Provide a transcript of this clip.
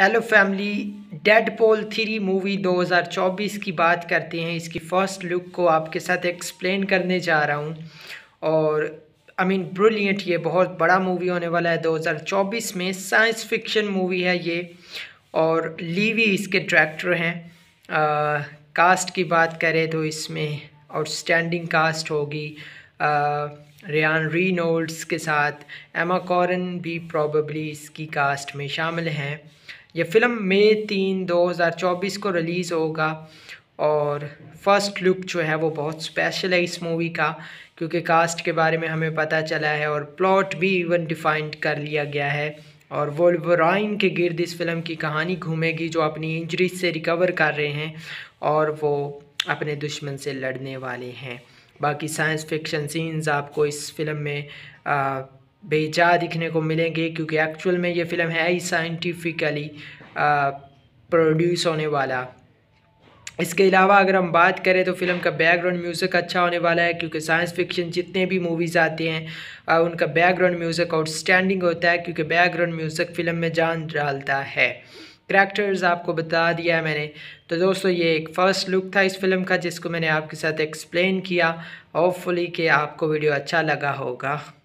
hello family dead pool three movie 2024 की बात करते हैं इसकी फ़र्स्ट लुक को आपके साथ एक्सप्लेन करने जा रहा हूँ और आई मीन ब्रिलियंट ये बहुत बड़ा मूवी होने वाला है 2024 में साइंस फिक्शन मूवी है ये और लीवी इसके डायरेक्टर हैं कास्ट की बात करें तो इसमें और स्टैंडिंग कास्ट होगी रियान रेयान रीनोल्ड्स के साथ एमा कॉरन भी प्रॉबली इसकी कास्ट में शामिल हैं ये फ़िल्म मई तीन 2024 को रिलीज़ होगा और फर्स्ट लुक जो है वो बहुत स्पेशल है इस मूवी का क्योंकि कास्ट के बारे में हमें पता चला है और प्लॉट भी इवन डिफाइंड कर लिया गया है और वोल्वराइन के गिर्द इस फिल्म की कहानी घूमेगी जो अपनी इंजरीज से रिकवर कर रहे हैं और वो अपने दुश्मन से लड़ने वाले हैं बाकी साइंस फिक्शन सीन्स आपको इस फिल्म में आ, बेजा दिखने को मिलेंगे क्योंकि एक्चुअल में ये फ़िल्म है ही साइंटिफिकली प्रोड्यूस होने वाला इसके अलावा अगर हम बात करें तो फिल्म का बैकग्राउंड म्यूज़िक अच्छा होने वाला है क्योंकि साइंस फिक्शन जितने भी मूवीज़ आते हैं आ, उनका बैकग्राउंड म्यूज़िक आउटस्टैंडिंग होता है क्योंकि बैकग्राउंड म्यूज़िक फिल्म में जान डालता है करैक्टर्स आपको बता दिया है मैंने तो दोस्तों ये एक फ़र्स्ट लुक था इस फिल्म का जिसको मैंने आपके साथ एक्सप्लेन किया होपफुली कि आपको वीडियो अच्छा लगा होगा